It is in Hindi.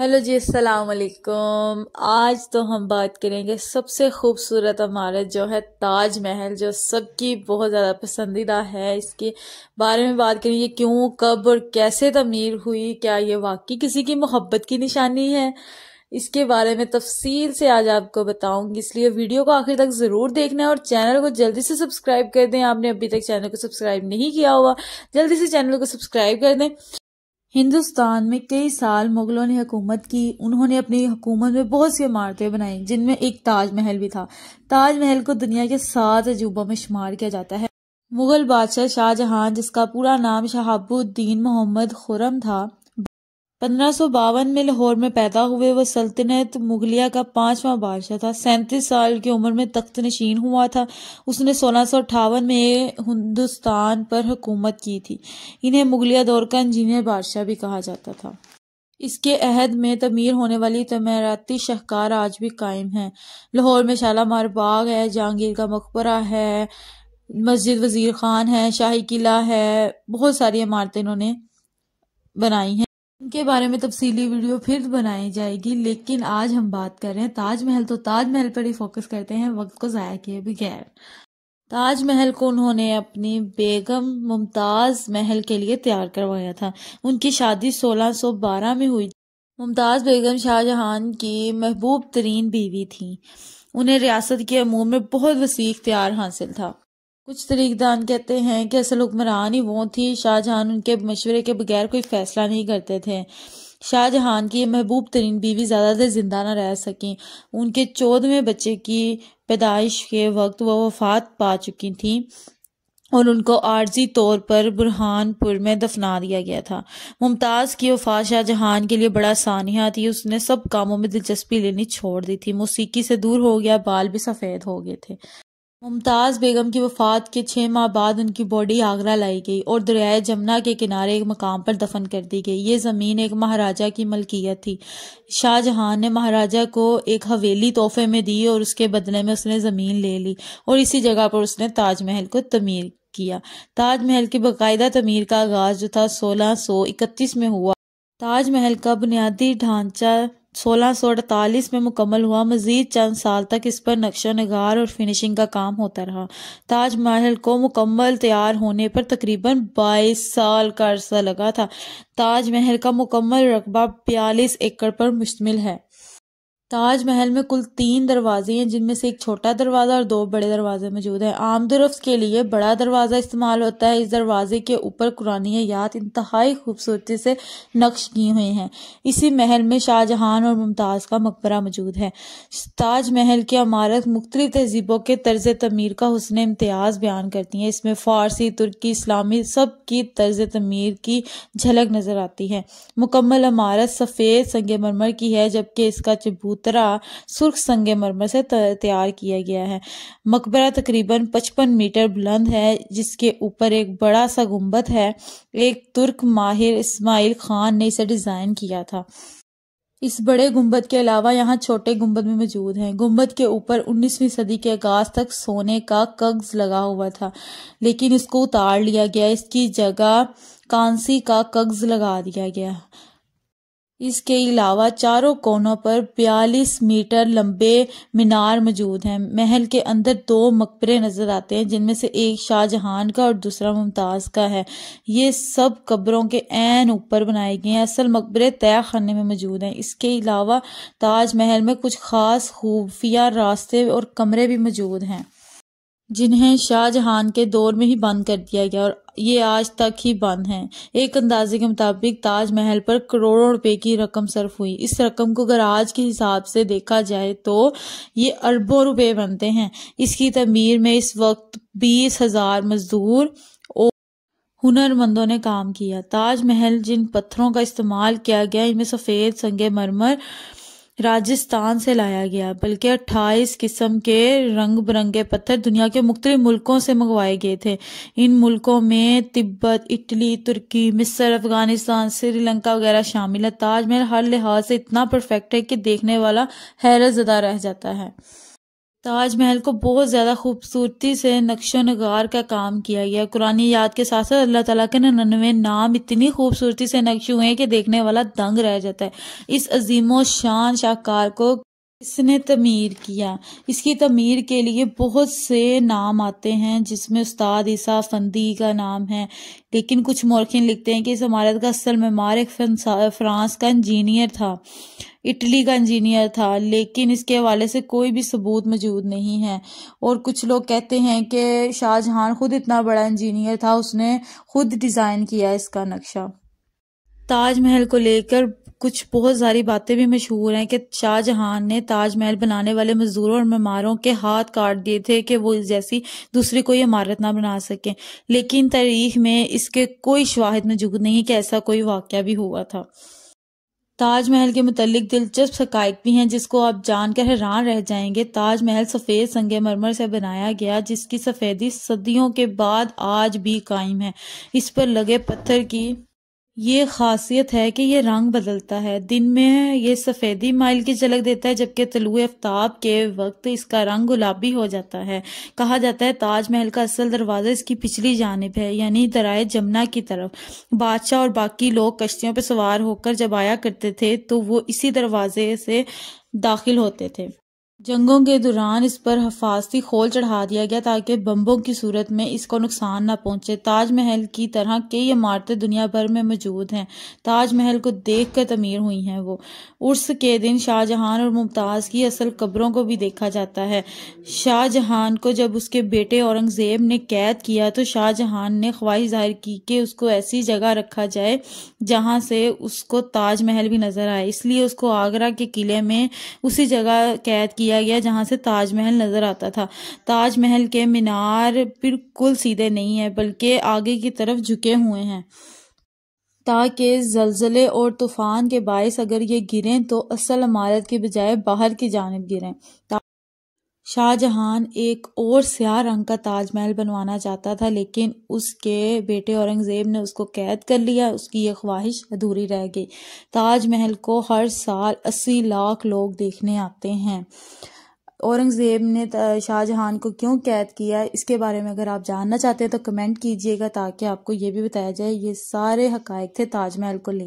हेलो जी असलकुम आज तो हम बात करेंगे सबसे खूबसूरत इमारत जो है ताज महल जो सबकी बहुत ज़्यादा पसंदीदा है इसके बारे में बात करें ये क्यों कब और कैसे तमीर हुई क्या ये वाकई किसी की मोहब्बत की निशानी है इसके बारे में तफसील से आज आपको बताऊंगी इसलिए वीडियो को आखिर तक ज़रूर देखना है और चैनल को जल्दी से सब्सक्राइब कर दें आपने अभी तक चैनल को सब्सक्राइब नहीं किया हुआ जल्दी से चैनल को सब्सक्राइब कर दें हिंदुस्तान में कई साल मुगलों ने हुकूमत की उन्होंने अपनी हुकूमत में बहुत सी इमारतें बनाई जिनमें एक ताजमहल भी था ताजमहल को दुनिया के सात अजूबों में शुमार किया जाता है मुगल बादशाह शाहजहां जिसका पूरा नाम शहाबुद्दीन मोहम्मद खुरम था पंद्रह में लाहौर में पैदा हुए वह सल्तनत मुगलिया का पांचवा बादशाह था सैंतीस साल की उम्र में तख्त नशीन हुआ था उसने सोलह में हिंदुस्तान पर हुकूमत की थी इन्हें मुगलिया दौर का इंजीनियर बादशाह भी कहा जाता था इसके अहद में तमीर होने वाली तमीराती शहकार आज भी कायम है लाहौर में शालामार बाग है जहांगीर का मकबरा है मस्जिद वजीर खान है शाही किला है बहुत सारी इमारतें इन्होंने बनाई हैं इनके बारे में तफसीली वीडियो फिर बनाई जाएगी लेकिन आज हम बात कर रहे हैं ताजमहल तो ताजमहल पर ही फोकस करते हैं वक्त को ज़ाया किए बगैर ताजमहल को उन्होंने अपनी बेगम मुमताज़ महल के लिए तैयार करवाया था उनकी शादी 1612 में हुई मुमताज़ बेगम शाहजहां की महबूब तरीन बीवी थी उन्हें रियासत के अमूर में बहुत वसी इख्तियार हासिल था कुछ तरीकदान कहते हैं कि असल हुक्मरान ही वो थी शाहजहाँ उनके मशवरे के बगैर कोई फैसला नहीं करते थे शाहजहां की महबूब तरीन बीवी ज़्यादा देर जिंदा ना रह सकें उनके चौदहवें बच्चे की पैदाइश के वक्त वह वफात पा चुकी थी और उनको आर्जी तौर पर बुरहानपुर में दफना दिया गया था मुमताज़ की वफात शाहजहान के लिए बड़ा सानिया थी उसने सब कामों में दिलचस्पी लेनी छोड़ दी थी मौसीकी से दूर हो गया बाल भी सफ़ेद हो गए थे मुमताज़ बेगम की वफ़ात के छह माह बाद उनकी बॉडी आगरा लाई गई और दरियाए जमुना के किनारे एक मकाम पर दफन कर दी गई ये ज़मीन एक महाराजा की मलकियत थी शाहजहां ने महाराजा को एक हवेली तोहफे में दी और उसके बदले में उसने ज़मीन ले ली और इसी जगह पर उसने ताजमहल को तमीर किया ताजमहल की बाकायदा तमीर का आगाज़ जो था सोलह सो इकतीस में हुआ ताजमहल का बुनियादी ढांचा सोलह में मुकम्मल हुआ मज़ीद चंद साल तक इस पर नक्शा नगार और फिनिशिंग का काम होता रहा ताजमहल को मुकम्मल तैयार होने पर तकरीबन 22 साल का अरसा लगा था ताजमहल का मुकम्मल रकबा 42 एकड़ पर मुश्तमिल है ताजमहल में कुल तीन दरवाजे हैं जिनमें से एक छोटा दरवाज़ा और दो बड़े दरवाजे मौजूद हैं दरफ्त के लिए बड़ा दरवाज़ा इस्तेमाल होता है इस दरवाजे के ऊपर कुरानी याद इंतहाई खूबसूरती से नक्श की हुए हैं इसी महल में शाहजहां और मुमताज़ का मकबरा मौजूद है ताजमहल की अमारत मुख्तलि तहजीबों के तर्ज तमीर का हसन इम्तियाज़ बयान करती है इसमें फ़ारसी तुर्की इस्लामी सब की तर्ज तमीर की झलक नज़र आती है मुकम्मल अमारत सफ़ेद संग मरमर की है जबकि इसका चबूत चबूतरा सुर्ख मरमर से तैयार किया गया है मकबरा तकरीबन 55 मीटर बुलंद है जिसके ऊपर एक बड़ा सा गुम्बद है एक तुर्क माहिर इस्माइल खान ने इसे डिज़ाइन किया था इस बड़े गुंबद के अलावा यहाँ छोटे गुंबद भी मौजूद हैं गुंबद के ऊपर 19वीं सदी के आगाज तक सोने का कग्ज लगा हुआ था लेकिन इसको उतार लिया गया इसकी जगह कांसी का कग्ज लगा दिया गया इसके अलावा चारों कोनों पर बयालीस मीटर लंबे मीनार मौजूद हैं महल के अंदर दो मकबरे नज़र आते हैं जिनमें से एक शाहजहान का और दूसरा मुमताज़ का है ये सब कब्रों के एन ऊपर बनाए गए हैं असल मकबरे तय खाने में मौजूद हैं इसके अलावा ताजमहल में कुछ ख़ास खूफिया रास्ते और कमरे भी मौजूद हैं जिन्हें शाहजहान के दौर में ही बंद कर दिया गया और ये आज तक ही बंद हैं एक अंदाजे के मुताबिक ताजमहल पर करोड़ों रुपए की रकम सर्फ हुई इस रकम को अगर आज के हिसाब से देखा जाए तो ये अरबों रुपए बनते हैं इसकी तमीर में इस वक्त बीस हजार मजदूर और हुनरमंदों ने काम किया ताजमहल जिन पत्थरों का इस्तेमाल किया गया इनमें सफ़ेद संगे मरमर राजस्थान से लाया गया बल्कि 28 किस्म के रंग बिरंगे पत्थर दुनिया के मुख्तलि मुल्कों से मंगवाए गए थे इन मुल्कों में तिब्बत इटली तुर्की मिस्र अफगानिस्तान श्रीलंका वगैरह शामिल है ताजमहल हर लिहाज से इतना परफेक्ट है कि देखने वाला हैरत ज़दा रह जाता है ताजमहल को बहुत ज़्यादा खूबसूरती से नक्शो नगार का काम किया गया कुरानी याद के साथ साथ अल्लाह ताला के नन्नवे नाम इतनी खूबसूरती से नक्शे हुए हैं कि देखने वाला दंग रह जाता है इस अजीम शान शाहकार को इसने तमीर किया इसकी तमीर के लिए बहुत से नाम आते हैं जिसमें उस्ताद ईसा फंदी का नाम है लेकिन कुछ मौरखिन लिखते हैं कि इस इमारत का असल ममार एक फ्रांस का इंजीनियर था इटली का इंजीनियर था लेकिन इसके हवाले से कोई भी सबूत मौजूद नहीं है और कुछ लोग कहते हैं कि शाहजहां खुद इतना बड़ा इंजीनियर था उसने खुद डिज़ाइन किया इसका नक्शा ताजमहल को लेकर कुछ बहुत सारी बातें भी मशहूर हैं कि शाहजहां ने ताजमहल बनाने वाले मजदूरों और मेमारों के हाथ काट दिए थे कि वो जैसी दूसरी कोई इमारत ना बना सकें लेकिन तारीख में इसके कोई शवाहद मौजूद नहीं कि ऐसा कोई वाक़ भी हुआ था ताजमहल के मुतलिक दिलचस्प हकायक भी हैं जिसको आप जानकर हैरान रह जाएंगे ताजमहल सफ़ेद संग मरमर से बनाया गया जिसकी सफ़ेदी सदियों के बाद आज भी कायम है इस पर लगे पत्थर की ये खासियत है कि ये रंग बदलता है दिन में ये सफ़ेदी माइल की झलक देता है जबकि तलुए आफ्ताब के वक्त इसका रंग गुलाबी हो जाता है कहा जाता है ताजमहल का असल दरवाज़ा इसकी पिछली जानब है यानी दराए जमुना की तरफ बादशाह और बाकी लोग कश्तियों पर सवार होकर जब आया करते थे तो वो इसी दरवाजे से दाखिल होते थे जंगों के दौरान इस पर हफाजती खोल चढ़ा दिया गया ताकि बम्बों की सूरत में इसको नुकसान न पहुंचे ताजमहल की तरह कई इमारतें दुनिया भर में मौजूद हैं ताजमहल को देख कर तमीर हुई हैं वो उर्स के दिन शाहजहां और मुमताज़ की असल कब्रों को भी देखा जाता है शाहजहां को जब उसके बेटे औरंगज़ेब ने कैद किया तो शाहजहां ने ख्वाहिश जाहिर की कि उसको ऐसी जगह रखा जाए जहां से उसको ताजमहल भी नज़र आए इसलिए उसको आगरा के किले में उसी जगह कैद किया किया गया जहाँ से ताजमहल नज़र आता था ताजमहल के मीनार बिल्कुल सीधे नहीं है बल्कि आगे की तरफ झुके हुए हैं ताकि जलजले और तूफ़ान के बायस अगर ये गिरें तो असल इमारत के बजाय बाहर की जानब गिरें शाहजहान एक और स्याह रंग का ताजमहल बनवाना चाहता था लेकिन उसके बेटे औरंगज़ेब ने उसको कैद कर लिया उसकी ये ख्वाहिश अधूरी रह गई ताजमहल को हर साल अस्सी लाख लोग देखने आते हैं औरंगज़ेब ने शाहजहान को क्यों कैद किया इसके बारे में अगर आप जानना चाहते हैं तो कमेंट कीजिएगा ताकि आपको ये भी बताया जाए ये सारे हकायक थे ताजमहल को ले